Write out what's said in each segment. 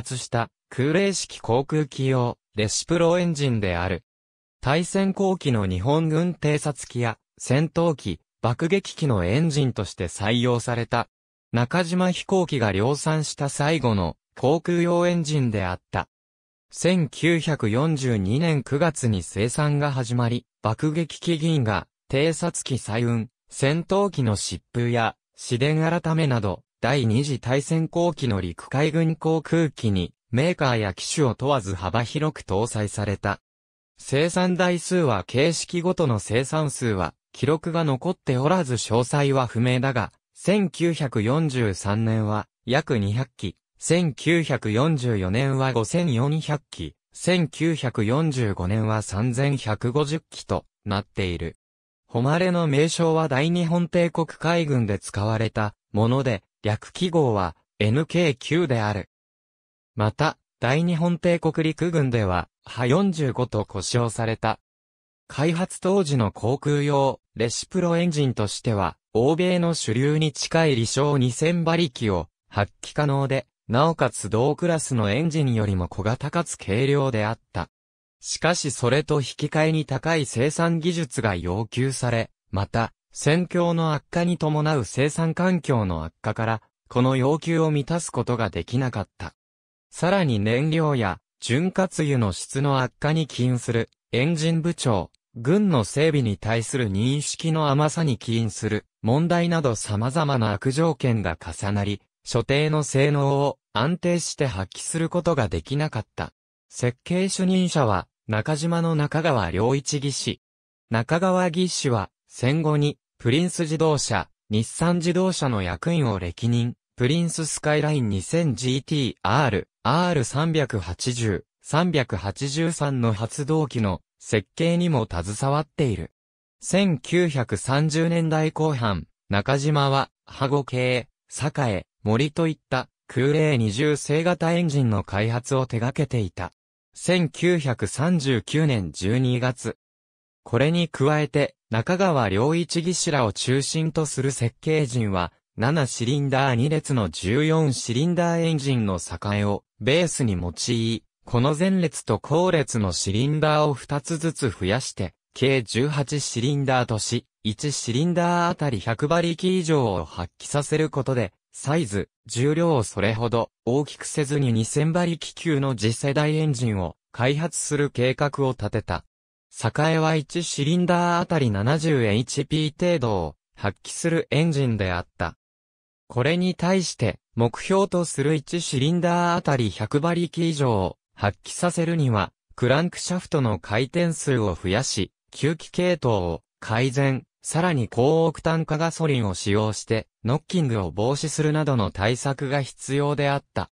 発した空冷式航空機用レシプロエンジンである。対戦後期の日本軍偵察機や戦闘機、爆撃機のエンジンとして採用された。中島飛行機が量産した最後の航空用エンジンであった。1942年9月に生産が始まり、爆撃機議員が偵察機採運、戦闘機の疾風や、市電改めなど、第二次大戦後期の陸海軍航空機に、メーカーや機種を問わず幅広く搭載された。生産台数は形式ごとの生産数は、記録が残っておらず詳細は不明だが、1943年は約200機、1944年は5400機、1945年は3150機となっている。誉れの名称は大日本帝国海軍で使われたもので、略記号は NK9 である。また、大日本帝国陸軍では、ハ45と呼称された。開発当時の航空用、レシプロエンジンとしては、欧米の主流に近い離床2000馬力を発揮可能で、なおかつ同クラスのエンジンよりも小型かつ軽量であった。しかしそれと引き換えに高い生産技術が要求され、また、戦況の悪化に伴う生産環境の悪化から、この要求を満たすことができなかった。さらに燃料や、潤滑油の質の悪化に起因する、エンジン部長、軍の整備に対する認識の甘さに起因する、問題など様々な悪条件が重なり、所定の性能を安定して発揮することができなかった。設計主任者は、中島の中川良一技師。中川技師は、戦後に、プリンス自動車、日産自動車の役員を歴任、プリンススカイライン 2000GTR、R380、383の発動機の設計にも携わっている。1930年代後半、中島は、ハゴ系、栄、森といった空冷二重星型エンジンの開発を手掛けていた。1939年12月。これに加えて、中川良一義士らを中心とする設計陣は、7シリンダー2列の14シリンダーエンジンの栄をベースに用い、この前列と後列のシリンダーを2つずつ増やして、計18シリンダーとし、1シリンダーあたり100馬力以上を発揮させることで、サイズ、重量をそれほど大きくせずに2000馬力級の次世代エンジンを開発する計画を立てた。栄は1シリンダーあたり 70HP 程度を発揮するエンジンであった。これに対して、目標とする1シリンダーあたり100馬力以上を発揮させるには、クランクシャフトの回転数を増やし、吸気系統を改善、さらに高オクタン化ガソリンを使用して、ノッキングを防止するなどの対策が必要であった。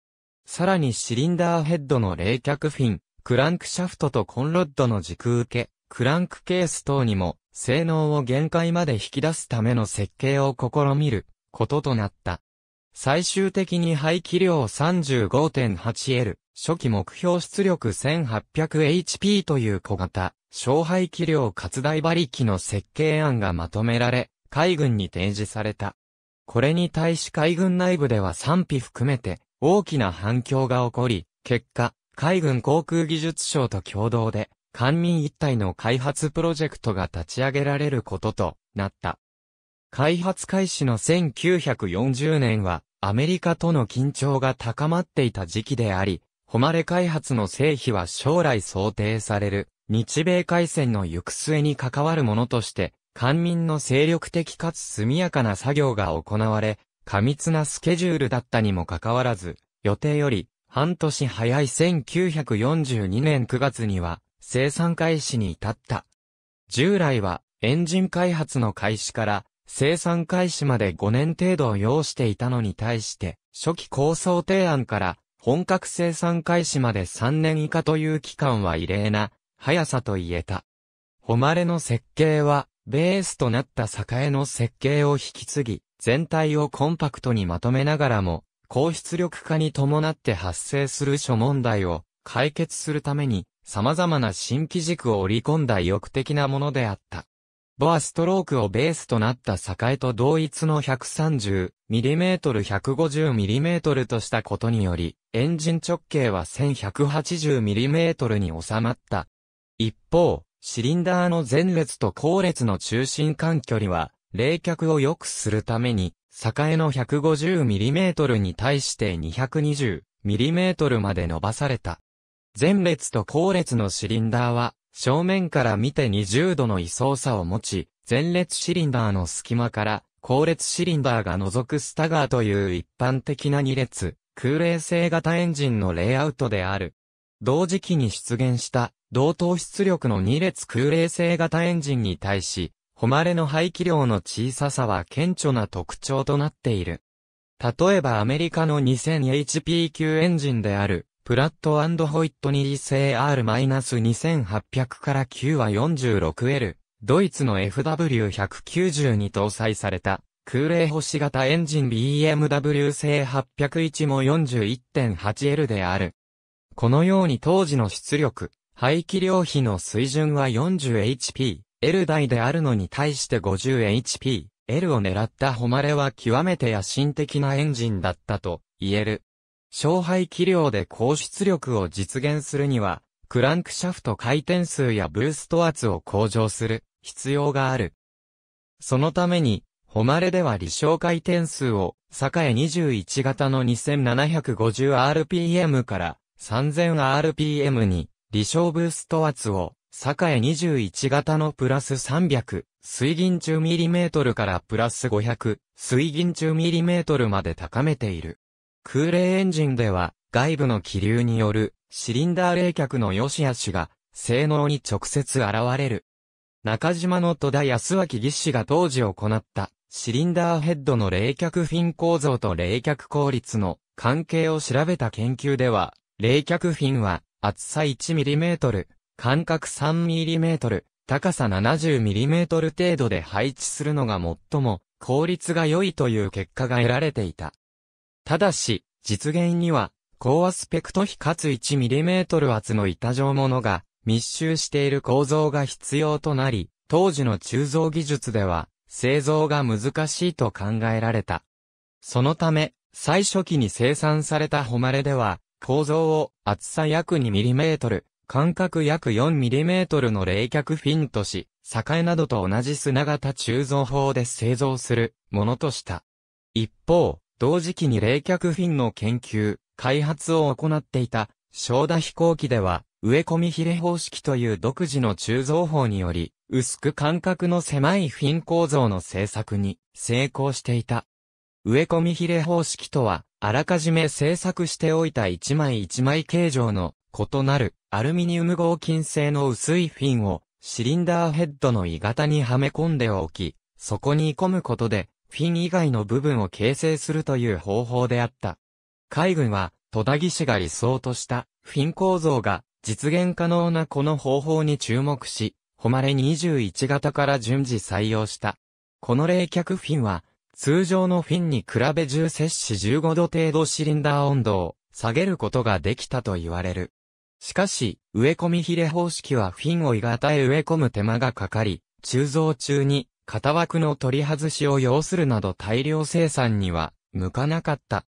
さらにシリンダーヘッドの冷却フィン、クランクシャフトとコンロッドの軸受け、クランクケース等にも、性能を限界まで引き出すための設計を試みることとなった。最終的に排気量 35.8L、初期目標出力 1800HP という小型、小排気量活大馬力の設計案がまとめられ、海軍に提示された。これに対し海軍内部では賛否含めて大きな反響が起こり、結果、海軍航空技術省と共同で、官民一体の開発プロジェクトが立ち上げられることとなった。開発開始の1940年は、アメリカとの緊張が高まっていた時期であり、誉れ開発の成否は将来想定される、日米海戦の行く末に関わるものとして、官民の精力的かつ速やかな作業が行われ、過密なスケジュールだったにもかかわらず、予定より半年早い1942年9月には生産開始に至った。従来はエンジン開発の開始から生産開始まで5年程度を要していたのに対して、初期構想提案から本格生産開始まで3年以下という期間は異例な速さと言えた。誉れの設計は、ベースとなった栄の設計を引き継ぎ、全体をコンパクトにまとめながらも、高出力化に伴って発生する諸問題を解決するために様々な新規軸を織り込んだ意欲的なものであった。ボアストロークをベースとなった境と同一の 130mm150mm としたことにより、エンジン直径は 1180mm に収まった。一方、シリンダーの前列と後列の中心間距離は冷却を良くするために、栄の 150mm に対して 220mm まで伸ばされた。前列と後列のシリンダーは、正面から見て20度の位相差を持ち、前列シリンダーの隙間から、後列シリンダーが覗くスタガーという一般的な2列、空冷性型エンジンのレイアウトである。同時期に出現した、同等出力の2列空冷性型エンジンに対し、誉れの排気量の小ささは顕著な特徴となっている。例えばアメリカの 2000HP 級エンジンである、プラットホイットニー製 R-2800 から9は 46L、ドイツの FW190 に搭載された、空冷星型エンジン BMW 製801も 41.8L である。このように当時の出力、排気量比の水準は 40HP、L 台であるのに対して 50HP、L を狙った誉れは極めて野心的なエンジンだったと言える。勝敗気量で高出力を実現するには、クランクシャフト回転数やブースト圧を向上する必要がある。そのために、誉れでは離小回転数を、栄21型の 2750rpm から 3000rpm に、離小ブースト圧を栄21型のプラス300、水銀 10mm からプラス500、水銀 10mm まで高めている。空冷エンジンでは、外部の気流による、シリンダー冷却の良し悪しが、性能に直接現れる。中島の戸田康明技師が当時行った、シリンダーヘッドの冷却フィン構造と冷却効率の関係を調べた研究では、冷却フィンは、厚さ 1mm、間隔 3mm、高さ 70mm 程度で配置するのが最も効率が良いという結果が得られていた。ただし、実現には、高アスペクト比かつ 1mm 厚の板状ものが密集している構造が必要となり、当時の鋳造技術では製造が難しいと考えられた。そのため、最初期に生産された誉れでは、構造を厚さ約 2mm、間隔約 4mm の冷却フィンとし、栄などと同じ砂型鋳造法で製造するものとした。一方、同時期に冷却フィンの研究、開発を行っていた、翔田飛行機では、植え込みヒレ方式という独自の鋳造法により、薄く間隔の狭いフィン構造の製作に成功していた。植え込みヒレ方式とは、あらかじめ製作しておいた一枚一枚形状の異なるアルミニウム合金製の薄いフィンをシリンダーヘッドの鋳型にはめ込んでおき、そこに込むことでフィン以外の部分を形成するという方法であった。海軍は戸田義士が理想としたフィン構造が実現可能なこの方法に注目し、誉れ21型から順次採用した。この冷却フィンは通常のフィンに比べ重摂氏15度程度シリンダー温度を下げることができたと言われる。しかし、植え込みヒレ方式はフィンを鋳型へ植え込む手間がかかり、鋳造中に、型枠の取り外しを要するなど大量生産には、向かなかった。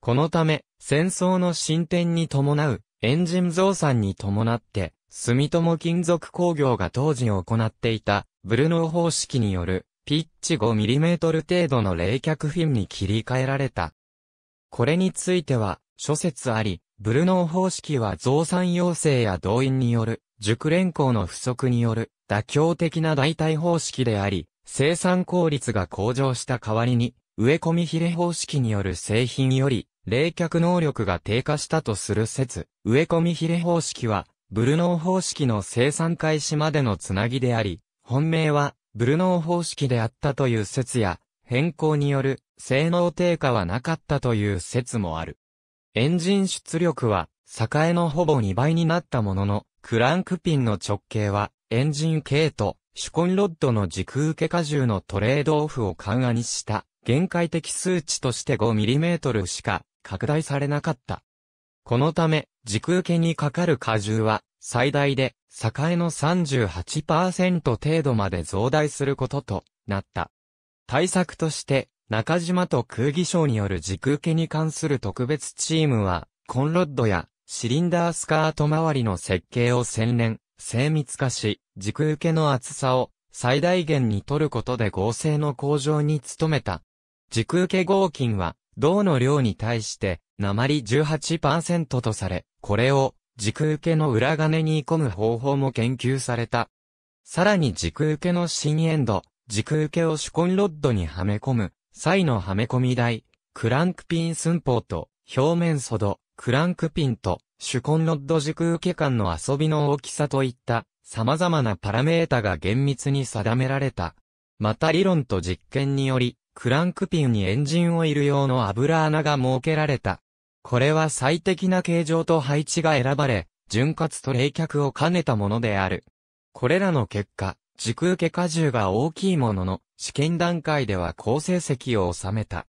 このため、戦争の進展に伴う、エンジン増産に伴って、住友金属工業が当時行っていた、ブルノー方式による、ピッチ 5mm 程度の冷却フィンに切り替えられた。これについては、諸説あり、ブルノー方式は増産要請や動員による、熟練校の不足による、妥協的な代替方式であり、生産効率が向上した代わりに、植え込み比例方式による製品より、冷却能力が低下したとする説、植え込み比例方式は、ブルノー方式の生産開始までのつなぎであり、本命は、ブルノー方式であったという説や、変更による性能低下はなかったという説もある。エンジン出力は、栄のほぼ2倍になったものの、クランクピンの直径は、エンジン系と、シュコンロッドの軸受け荷重のトレードオフを緩和にした、限界的数値として 5mm しか拡大されなかった。このため、軸受けにかかる荷重は、最大で、栄の38%程度まで増大することとなった。対策として、中島と空気賞による軸受けに関する特別チームは、コンロッドやシリンダースカート周りの設計を洗練、精密化し、軸受けの厚さを最大限に取ることで合成の向上に努めた。軸受け合金は、銅の量に対して、鉛18%とされ、これを軸受けの裏金に込む方法も研究された。さらに軸受けの新エンド、軸受けをシュコンロッドにはめ込む際のはめ込み台、クランクピン寸法と、表面素度、クランクピンと、手根ロッド軸受け間の遊びの大きさといった、様々なパラメータが厳密に定められた。また理論と実験により、クランクピンにエンジンオイル用の油穴が設けられた。これは最適な形状と配置が選ばれ、潤滑と冷却を兼ねたものである。これらの結果、軸受け荷重が大きいものの、試験段階では好成績を収めた。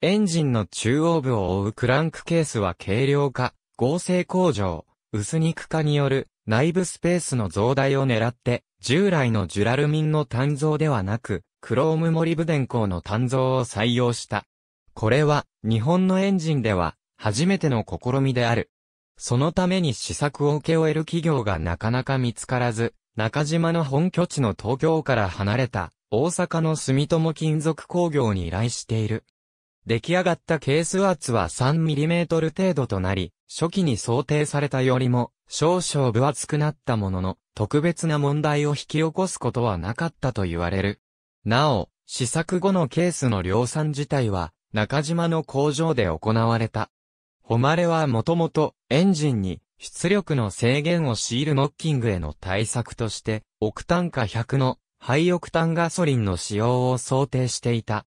エンジンの中央部を覆うクランクケースは軽量化、合成工場、薄肉化による内部スペースの増大を狙って、従来のジュラルミンの単造ではなく、クロームモリブデン鋼の単造を採用した。これは、日本のエンジンでは、初めての試みである。そのために試作を受け終える企業がなかなか見つからず、中島の本拠地の東京から離れた大阪の住友金属工業に依頼している。出来上がったケース圧は 3mm 程度となり、初期に想定されたよりも少々分厚くなったものの、特別な問題を引き起こすことはなかったと言われる。なお、試作後のケースの量産自体は、中島の工場で行われた。誉れはもともとエンジンに出力の制限を強いるノッキングへの対策として、オクタン化100のハイオクタンガソリンの使用を想定していた。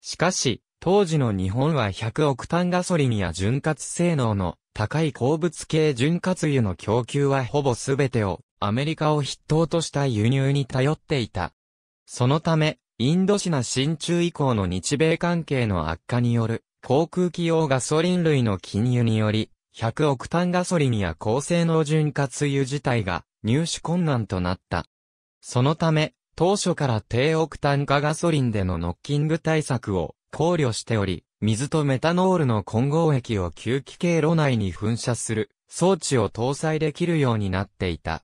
しかし、当時の日本は100オクタンガソリンや潤滑性能の高い鉱物系潤滑油の供給はほぼ全てをアメリカを筆頭とした輸入に頼っていた。そのため、インドシナ新中以降の日米関係の悪化による航空機用ガソリン類の禁輸により、100億単ガソリンや高性能潤滑油自体が入手困難となった。そのため、当初から低億単化ガソリンでのノッキング対策を考慮しており、水とメタノールの混合液を吸気経路内に噴射する装置を搭載できるようになっていた。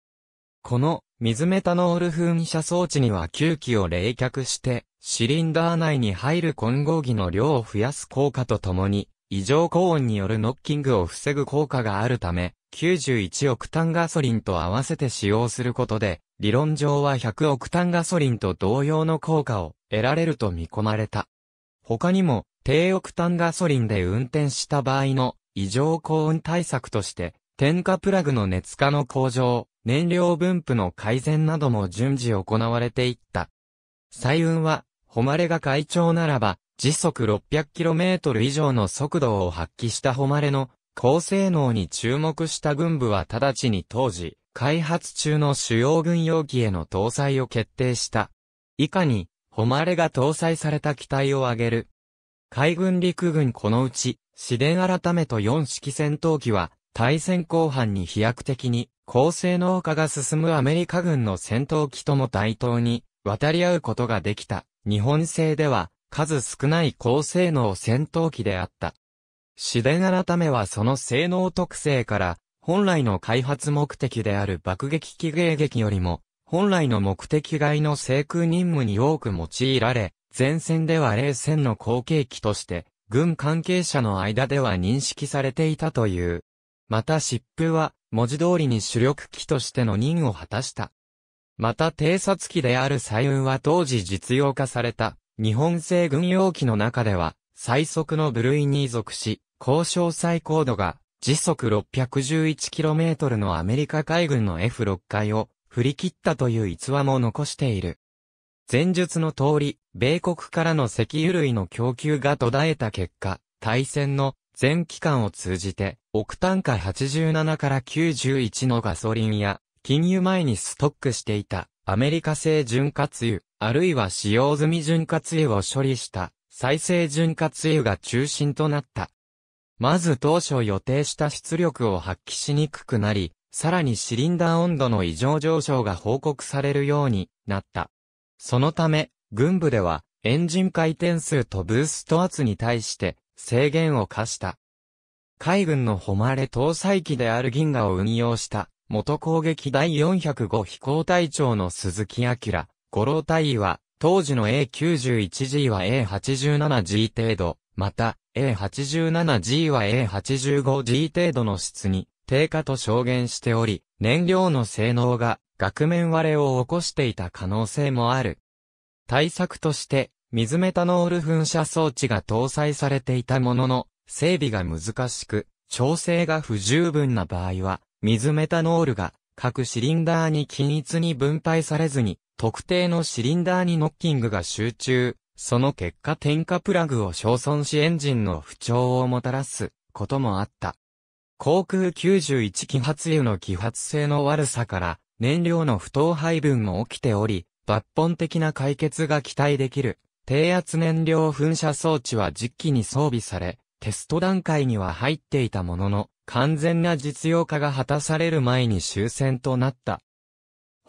この水メタノール噴射装置には吸気を冷却して、シリンダー内に入る混合器の量を増やす効果とともに、異常高温によるノッキングを防ぐ効果があるため、91億単ガソリンと合わせて使用することで、理論上は100億単ガソリンと同様の効果を得られると見込まれた。他にも、低億単ガソリンで運転した場合の異常高温対策として、点火プラグの熱化の向上、燃料分布の改善なども順次行われていった。彩運は、誉れが会長ならば、時速 600km 以上の速度を発揮した誉の高性能に注目した軍部は直ちに当時、開発中の主要軍用機への搭載を決定した。以下に、誉が搭載された機体を挙げる。海軍陸軍このうち、市電改めと4式戦闘機は、対戦後半に飛躍的に、高性能化が進むアメリカ軍の戦闘機とも対等に、渡り合うことができた。日本製では、数少ない高性能戦闘機であった。市電改めはその性能特性から、本来の開発目的である爆撃機迎撃よりも、本来の目的外の制空任務に多く用いられ、前線では冷戦の後継機として、軍関係者の間では認識されていたという。また疾風は、文字通りに主力機としての任を果たした。また偵察機である彩雲は当時実用化された、日本製軍用機の中では、最速の部類に属し、交渉最高度が時速 611km のアメリカ海軍の F6 回を振り切ったという逸話も残している。前述の通り、米国からの石油類の供給が途絶えた結果、対戦の全期間を通じて、億単価87から91のガソリンや、金融前にストックしていたアメリカ製潤滑油、あるいは使用済み潤滑油を処理した再生潤滑油が中心となった。まず当初予定した出力を発揮しにくくなり、さらにシリンダー温度の異常上昇が報告されるようになった。そのため、軍部ではエンジン回転数とブースト圧に対して制限を課した。海軍の誉れ搭載機である銀河を運用した元攻撃第405飛行隊長の鈴木明五郎隊位は、当時の A91G は A87G 程度、また、A87G は A85G 程度の質に低下と証言しており、燃料の性能が額面割れを起こしていた可能性もある。対策として、水メタノール噴射装置が搭載されていたものの、整備が難しく、調整が不十分な場合は、水メタノールが各シリンダーに均一に分配されずに特定のシリンダーにノッキングが集中、その結果点火プラグを消損しエンジンの不調をもたらすこともあった。航空91揮発油の揮発性の悪さから燃料の不当配分も起きており、抜本的な解決が期待できる。低圧燃料噴射装置は実機に装備され、テスト段階には入っていたものの、完全な実用化が果たされる前に終戦となった。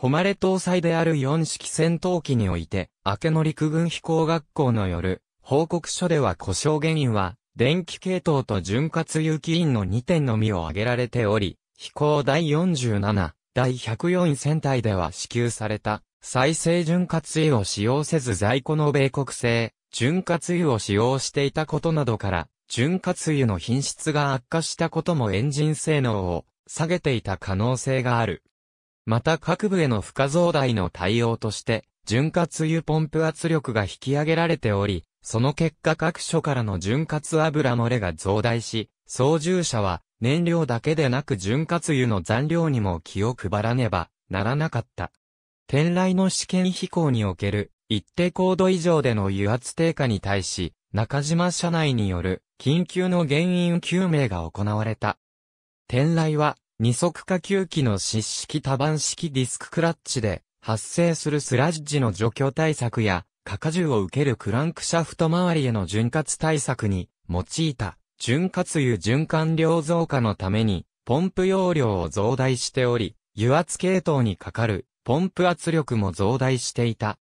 誉れ搭載である4式戦闘機において、明けの陸軍飛行学校のよる報告書では故障原因は、電気系統と潤滑油機員の2点のみを挙げられており、飛行第47、第104戦隊では支給された、再生潤滑油を使用せず在庫の米国製、潤滑油を使用していたことなどから、潤滑油の品質が悪化したこともエンジン性能を下げていた可能性がある。また各部への負荷増大の対応として、潤滑油ポンプ圧力が引き上げられており、その結果各所からの潤滑油漏れが増大し、操縦者は燃料だけでなく潤滑油の残量にも気を配らねばならなかった。天来の試験飛行における一定高度以上での油圧低下に対し、中島社内による緊急の原因究明が行われた。天来は二足化球器の湿式多板式ディスククラッチで発生するスラッジの除去対策や、過荷重を受けるクランクシャフト周りへの潤滑対策に用いた、潤滑油循環量増加のために、ポンプ容量を増大しており、油圧系統にかかるポンプ圧力も増大していた。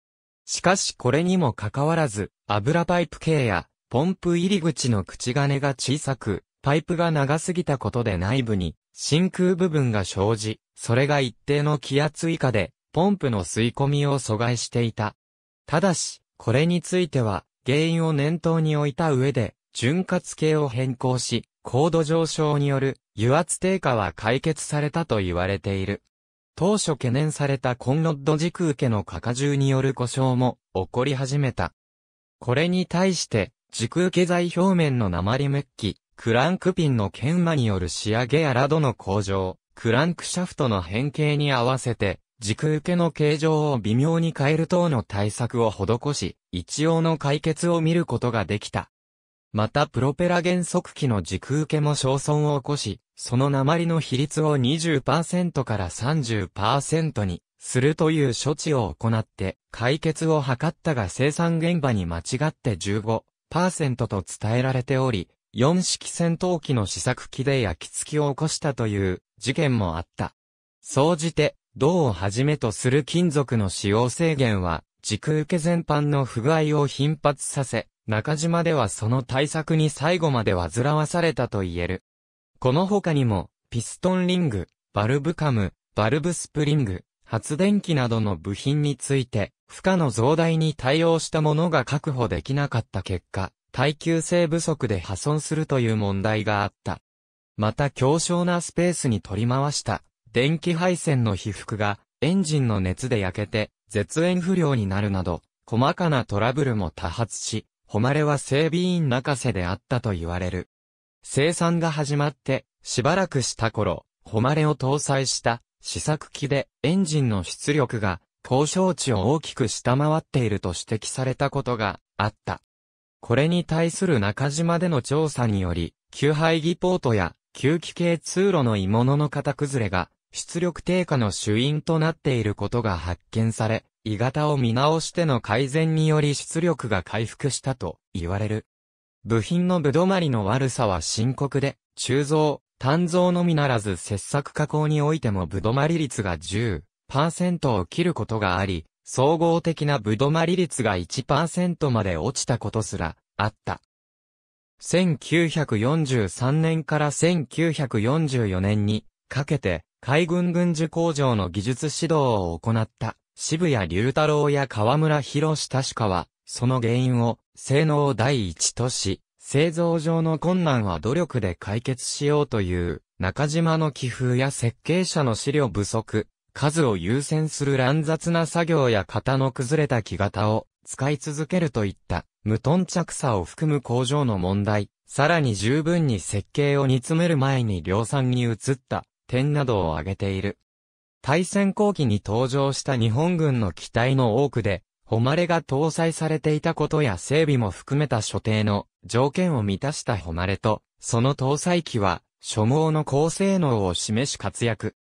しかしこれにもかかわらず、油パイプ系や、ポンプ入り口の口金が小さく、パイプが長すぎたことで内部に真空部分が生じ、それが一定の気圧以下で、ポンプの吸い込みを阻害していた。ただし、これについては、原因を念頭に置いた上で、潤滑系を変更し、高度上昇による油圧低下は解決されたと言われている。当初懸念されたコンロッド時空家の過荷重による故障も起こり始めた。これに対して、時空家材表面の鉛メッキ、クランクピンの研磨による仕上げやラドの向上、クランクシャフトの変形に合わせて、軸受けの形状を微妙に変える等の対策を施し、一応の解決を見ることができた。またプロペラ減速機の軸受けも焦損を起こし、その鉛の比率を20%から30%にするという処置を行って解決を図ったが生産現場に間違って15%と伝えられており、4式戦闘機の試作機で焼き付きを起こしたという事件もあった。総じて、銅をはじめとする金属の使用制限は、軸受け全般の不具合を頻発させ、中島ではその対策に最後まで煩わされたと言える。この他にも、ピストンリング、バルブカム、バルブスプリング、発電機などの部品について、負荷の増大に対応したものが確保できなかった結果、耐久性不足で破損するという問題があった。また強小なスペースに取り回した電気配線の被覆がエンジンの熱で焼けて絶縁不良になるなど細かなトラブルも多発し、誉れは整備員泣かせであったと言われる。生産が始まってしばらくした頃、誉れを搭載した試作機でエンジンの出力が高渉値を大きく下回っていると指摘されたことがあった。これに対する中島での調査により、旧排気ポートや吸気系通路の鋳物の型崩れが出力低下の主因となっていることが発見され、鋳型を見直しての改善により出力が回復したと言われる。部品のぶどまりの悪さは深刻で、鋳造、単造のみならず切削加工においてもぶどまり率が10%を切ることがあり、総合的なぶどまり率が1%まで落ちたことすら、あった。1943年から1944年にかけて海軍軍需工場の技術指導を行った渋谷隆太郎や河村博士確かはその原因を性能第一とし製造上の困難は努力で解決しようという中島の寄付や設計者の資料不足数を優先する乱雑な作業や型の崩れた木型を使い続けるといった無頓着さを含む工場の問題、さらに十分に設計を煮詰める前に量産に移った点などを挙げている。対戦後期に登場した日本軍の機体の多くで、誉れが搭載されていたことや整備も含めた所定の条件を満たした誉れと、その搭載機は、所望の高性能を示し活躍。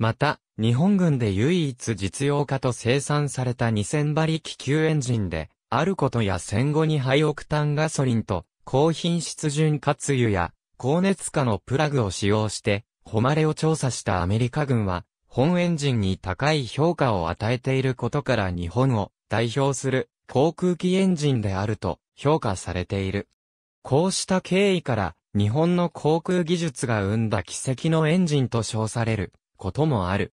また、日本軍で唯一実用化と生産された2000馬力級エンジンで、あることや戦後にハイオクタンガソリンと、高品質潤滑油や、高熱化のプラグを使用して、誉れを調査したアメリカ軍は、本エンジンに高い評価を与えていることから日本を代表する航空機エンジンであると評価されている。こうした経緯から日本の航空技術が生んだ奇跡のエンジンと称される。こともある。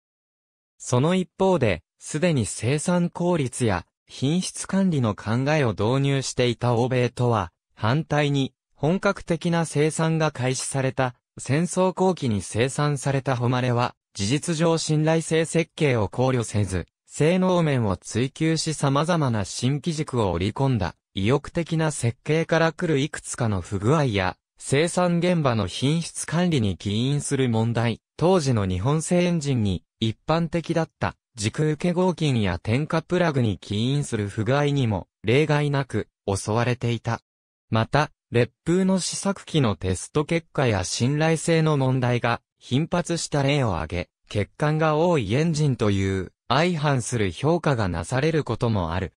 その一方で、すでに生産効率や品質管理の考えを導入していた欧米とは、反対に、本格的な生産が開始された、戦争後期に生産された誉れは、事実上信頼性設計を考慮せず、性能面を追求し様々な新機軸を織り込んだ、意欲的な設計から来るいくつかの不具合や、生産現場の品質管理に起因する問題、当時の日本製エンジンに一般的だった軸受け合金や点火プラグに起因する不具合にも例外なく襲われていた。また、烈風の試作機のテスト結果や信頼性の問題が頻発した例を挙げ、欠陥が多いエンジンという相反する評価がなされることもある。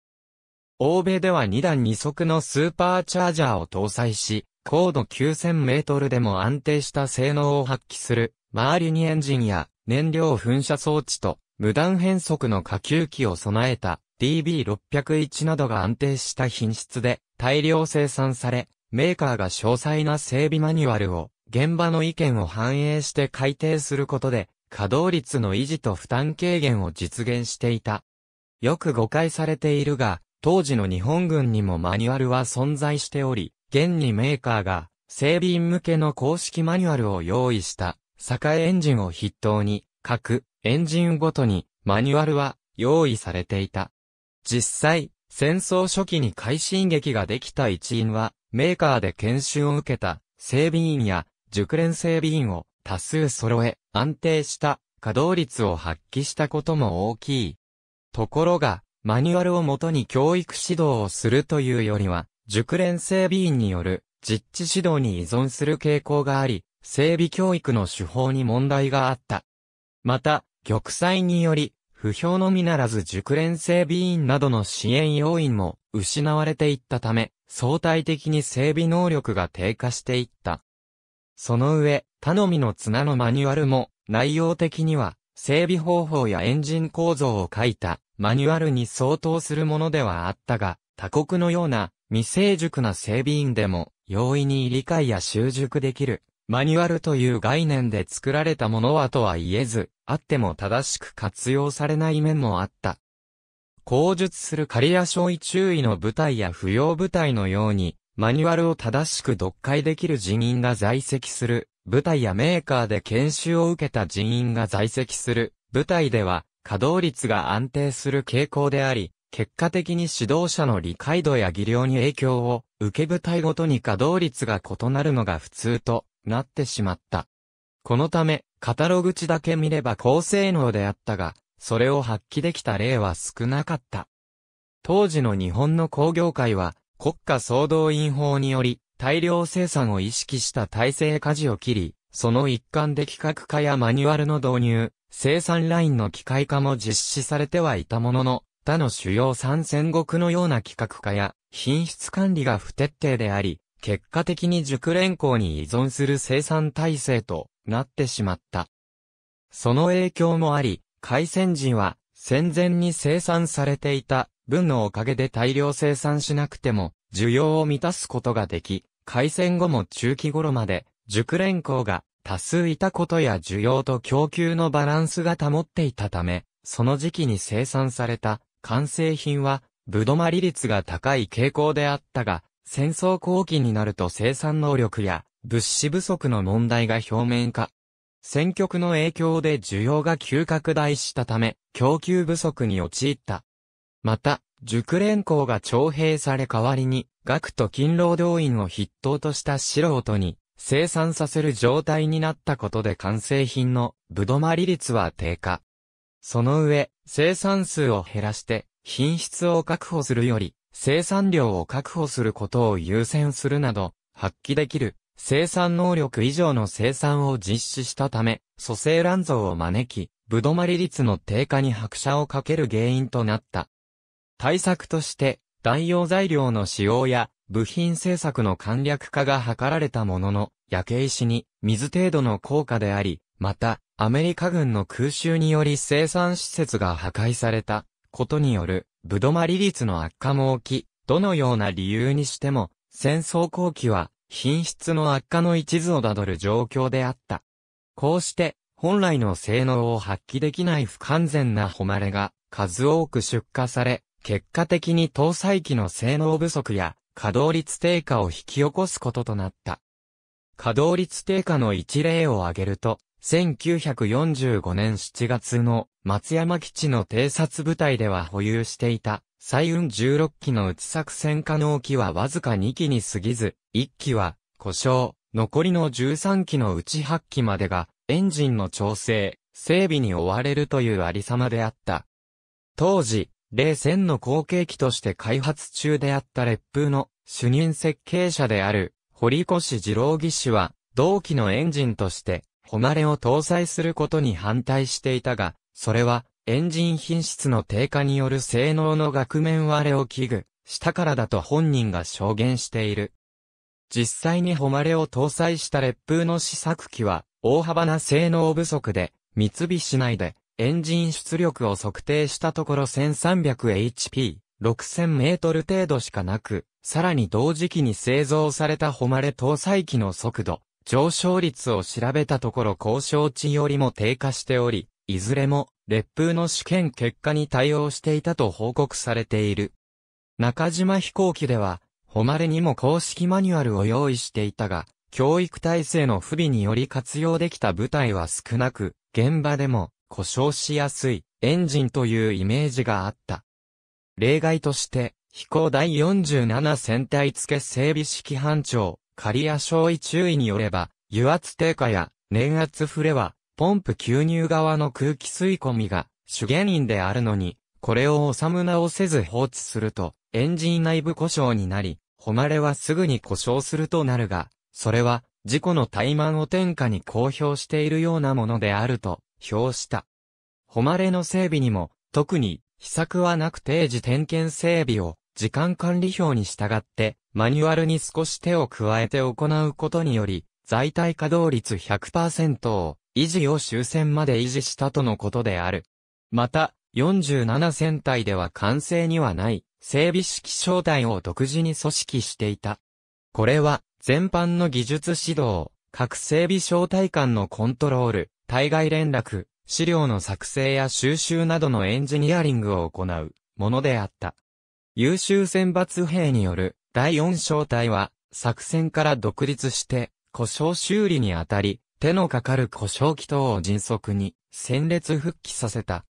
欧米では2段2足のスーパーチャージャーを搭載し、高度9000メートルでも安定した性能を発揮する周りにエンジンや燃料噴射装置と無断変速の下級機を備えた DB601 などが安定した品質で大量生産され、メーカーが詳細な整備マニュアルを現場の意見を反映して改定することで稼働率の維持と負担軽減を実現していた。よく誤解されているが、当時の日本軍にもマニュアルは存在しており、現にメーカーが整備員向けの公式マニュアルを用意した栄エンジンを筆頭に、各エンジンごとにマニュアルは用意されていた。実際、戦争初期に快進撃ができた一員は、メーカーで研修を受けた整備員や熟練整備員を多数揃え、安定した稼働率を発揮したことも大きい。ところが、マニュアルをもとに教育指導をするというよりは、熟練整備員による実地指導に依存する傾向があり、整備教育の手法に問題があった。また、玉砕により、不評のみならず熟練整備員などの支援要員も失われていったため、相対的に整備能力が低下していった。その上、頼みの綱のマニュアルも、内容的には、整備方法やエンジン構造を書いた、マニュアルに相当するものではあったが、他国のような、未成熟な整備員でも、容易に理解や習熟できるマニュアルという概念で作られたものはとは言えず、あっても正しく活用されない面もあった。口述する仮や小位注意の部隊や不要部隊のように、マニュアルを正しく読解できる人員が在籍する、部隊やメーカーで研修を受けた人員が在籍する、部隊では、稼働率が安定する傾向であり、結果的に指導者の理解度や技量に影響を受け部隊ごとに稼働率が異なるのが普通となってしまった。このため、カタログ値だけ見れば高性能であったが、それを発揮できた例は少なかった。当時の日本の工業界は、国家総動員法により、大量生産を意識した体制舵を切り、その一環で企画化やマニュアルの導入、生産ラインの機械化も実施されてはいたものの、他の主要参戦国のような規格化や品質管理が不徹底であり、結果的に熟練工に依存する生産体制となってしまった。その影響もあり、海鮮人は戦前に生産されていた分のおかげで大量生産しなくても需要を満たすことができ、海鮮後も中期頃まで熟練工が多数いたことや需要と供給のバランスが保っていたため、その時期に生産された完成品はぶどまり率が高い傾向であったが、戦争後期になると生産能力や物資不足の問題が表面化。戦局の影響で需要が急拡大したため、供給不足に陥った。また、熟練校が徴兵され代わりに、学徒勤労動員を筆頭とした素人に生産させる状態になったことで完成品のぶどまり率は低下。その上、生産数を減らして品質を確保するより生産量を確保することを優先するなど、発揮できる生産能力以上の生産を実施したため、蘇生乱造を招き、ぶどまり率の低下に拍車をかける原因となった。対策として、代用材料の使用や部品製作の簡略化が図られたものの、焼け石に水程度の効果であり、また、アメリカ軍の空襲により生産施設が破壊されたことによるぶどまり率の悪化も起き、どのような理由にしても、戦争後期は、品質の悪化の一途をたどる状況であった。こうして、本来の性能を発揮できない不完全な誉れが、数多く出荷され、結果的に搭載機の性能不足や、稼働率低下を引き起こすこととなった。稼働率低下の一例を挙げると、1945年7月の松山基地の偵察部隊では保有していた、西雲16機の内作戦可能機はわずか2機に過ぎず、1機は故障、残りの13機のうち8機までが、エンジンの調整、整備に追われるというありさまであった。当時、冷戦の後継機として開発中であった烈風の主任設計者である、堀越二郎技師は、同期のエンジンとして、誉れを搭載することに反対していたが、それは、エンジン品質の低下による性能の額面割れを危惧したからだと本人が証言している。実際に誉れを搭載した烈風の試作機は、大幅な性能不足で、三菱内で、エンジン出力を測定したところ 1300HP、6000メートル程度しかなく、さらに同時期に製造された誉れ搭載機の速度、上昇率を調べたところ交渉値よりも低下しており、いずれも、烈風の試験結果に対応していたと報告されている。中島飛行機では、誉れにも公式マニュアルを用意していたが、教育体制の不備により活用できた部隊は少なく、現場でも故障しやすいエンジンというイメージがあった。例外として、飛行第47戦隊付整備式班長、刈谷少尉注意によれば、油圧低下や燃圧触れは、ポンプ吸入側の空気吸い込みが主原因であるのに、これを収む直をせず放置すると、エンジン内部故障になり、誉れはすぐに故障するとなるが、それは、事故の怠慢を天下に公表しているようなものであると、評した。誉れの整備にも、特に、秘策はなく定時点検整備を時間管理表に従って、マニュアルに少し手を加えて行うことにより、在体稼働率100%を維持を終戦まで維持したとのことである。また、47戦隊では完成にはない整備式小隊を独自に組織していた。これは全般の技術指導、各整備小隊間のコントロール、対外連絡、資料の作成や収集などのエンジニアリングを行うものであった。優秀選抜兵による第四小隊は作戦から独立して故障修理にあたり手のかかる故障機等を迅速に戦列復帰させた。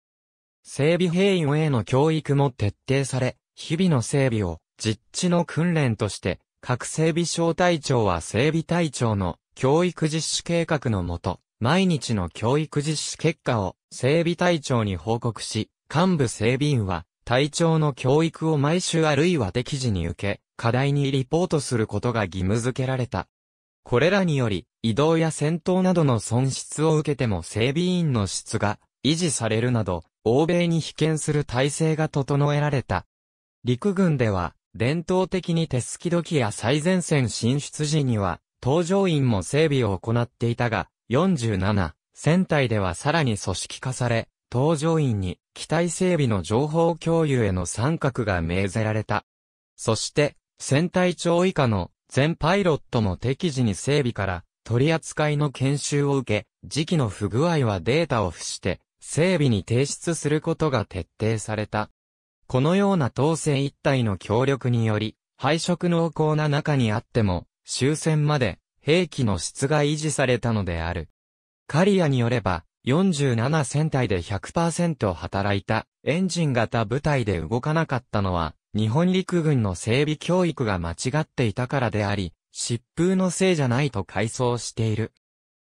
整備兵員への教育も徹底され、日々の整備を実地の訓練として各整備小隊長は整備隊長の教育実施計画のもと、毎日の教育実施結果を整備隊長に報告し、幹部整備員は体調の教育を毎週あるいは適時に受け、課題にリポートすることが義務付けられた。これらにより、移動や戦闘などの損失を受けても整備員の質が維持されるなど、欧米に被験する体制が整えられた。陸軍では、伝統的に手すき時や最前線進出時には、搭乗員も整備を行っていたが、47、戦隊ではさらに組織化され、搭乗員に機体整備の情報共有への参画が命ぜられた。そして、船体長以下の全パイロットも適時に整備から取り扱いの研修を受け、時期の不具合はデータを付して、整備に提出することが徹底された。このような統制一体の協力により、配色濃厚な中にあっても、終戦まで兵器の質が維持されたのである。カリアによれば、47戦隊で100%働いた、エンジン型部隊で動かなかったのは、日本陸軍の整備教育が間違っていたからであり、疾風のせいじゃないと回想している。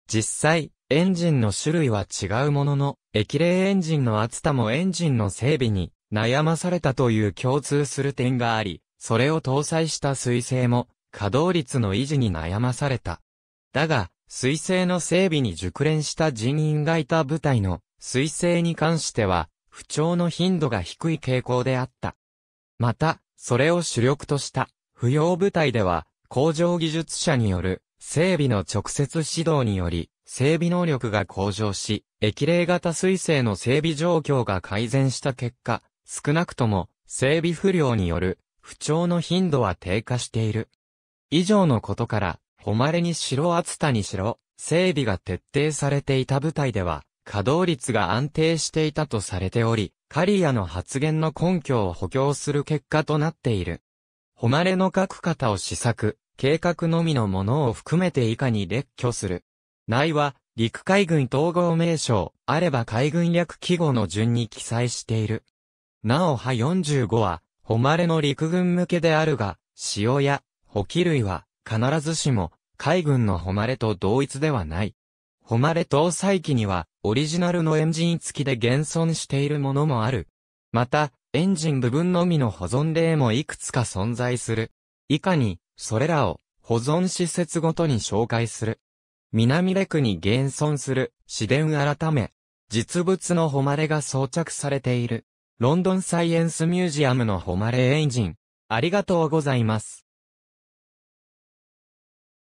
実際、エンジンの種類は違うものの、液冷エンジンの厚さもエンジンの整備に悩まされたという共通する点があり、それを搭載した水星も稼働率の維持に悩まされた。だが、水星の整備に熟練した人員がいた部隊の水星に関しては、不調の頻度が低い傾向であった。また、それを主力とした不要部隊では、工場技術者による整備の直接指導により、整備能力が向上し、液冷型水星の整備状況が改善した結果、少なくとも整備不良による不調の頻度は低下している。以上のことから、誉まれに白厚田にしろ、整備が徹底されていた部隊では、稼働率が安定していたとされており、カリアの発言の根拠を補強する結果となっている。誉れの書く方を試作、計画のみのものを含めて以下に列挙する。内は、陸海軍統合名称、あれば海軍略記号の順に記載している。なお派45は、誉れの陸軍向けであるが、塩や、補給類は、必ずしも、海軍の誉れと同一ではない。誉れ搭載機には、オリジナルのエンジン付きで現存しているものもある。また、エンジン部分のみの保存例もいくつか存在する。以下に、それらを保存施設ごとに紹介する。南レクに現存する、市電改め、実物の誉れが装着されている。ロンドンサイエンスミュージアムの誉れエンジン。ありがとうございます。